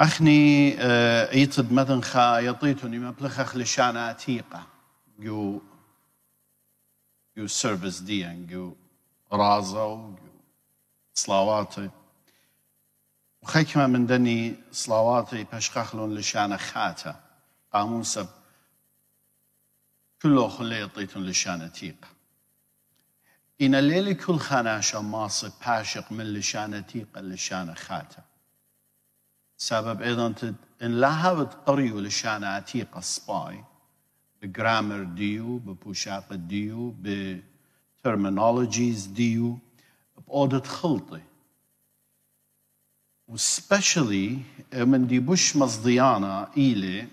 أخني آه، يطد مثلا خا يطيتني مبلغ أخ لشان عتيقة جو جو سيرفيس دي جو رازا وجو صلواتي وخيكما من دني صلواتي بشخخلون لشان خاتا قامون سب كله خلي يطيتن لشان عتيقة إن الليل كل خناشة ماصب باشق من لشان عتيقة لشان خاتا سبب ايضا ان لا انلاها قريو لشان عتيقة سباي بجرامر ديو ببوشاق ديو بترمينولوجيز ديو بأودة خلطي وسبشلي من دي بوش مصديانا إلي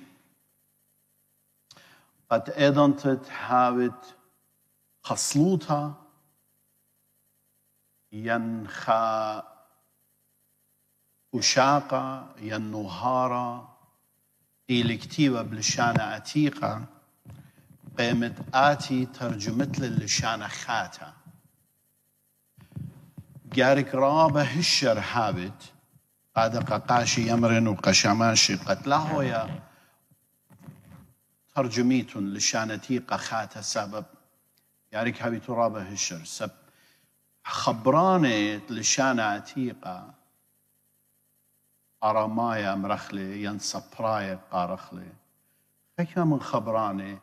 قد ايضا تتحاوت خصلوتها ينخا وشاقة يا النهارة إلي كتيبة بلشانة عتيقة قيمت آتي ترجمت للشانة خاتة جارك رابة هشر حابت قاد قاشي يمرن وقشماشي قتله يا ترجميت تيقة خاتة سبب جارك هابي رابة هشر سب خبرانة لشانة عتيقة أرمايا مرخلة ين سبرايا قارخلة خيا من خبراني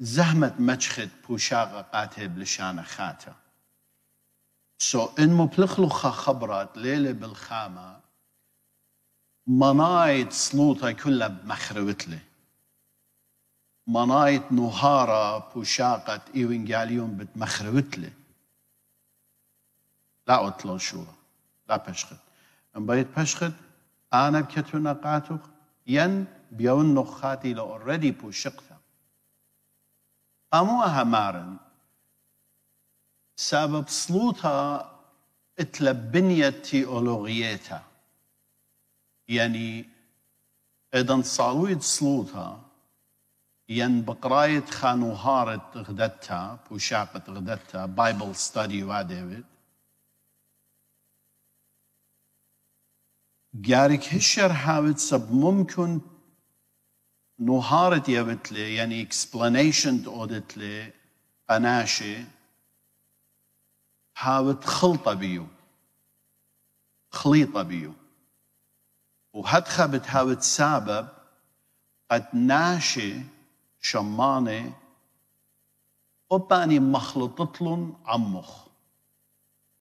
زحمة مجخد بوشاق قاته بلشان خاته سو so, إن مبلخلو خا خبرات ليلة بالخامة منايت سلوطة كلها بمخروتلي منايت نهارة بوشاقة إيوانجاليون بتمخروتلي لا أتلون شو لا بشخد بشخت بايت بشخد أنا کتون قاتوخ نخاتي لو نخاتی بو شقتا امو همارن سبب صلوتا بنية تيولوغيتا يعني إذا صاويد صلوتا ين بقراية غدتا غدتها شاقت غدتها بايبل ستادي واديفيد جارك هشر حاوت سب ممكن نهارت يبتلي يعني explanation تودتلي اناشي حاوت خلطة بيو خليطة بيو وهدخة بتهاوت سبب قد ناشي شماني وباني مخلطتلن عمخ